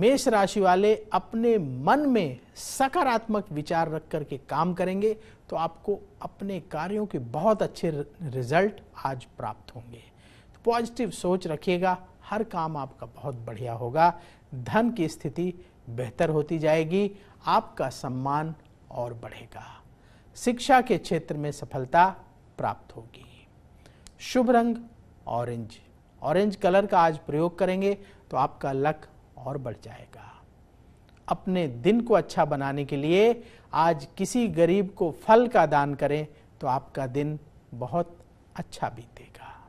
मेष राशि वाले अपने मन में सकारात्मक विचार रख करके काम करेंगे तो आपको अपने कार्यों के बहुत अच्छे रिजल्ट आज प्राप्त होंगे तो पॉजिटिव सोच रखिएगा हर काम आपका बहुत बढ़िया होगा धन की स्थिति बेहतर होती जाएगी आपका सम्मान और बढ़ेगा शिक्षा के क्षेत्र में सफलता प्राप्त होगी शुभ रंग ऑरेंज ऑरेंज कलर का आज प्रयोग करेंगे तो आपका लक और बढ़ जाएगा अपने दिन को अच्छा बनाने के लिए आज किसी गरीब को फल का दान करें तो आपका दिन बहुत अच्छा बीतेगा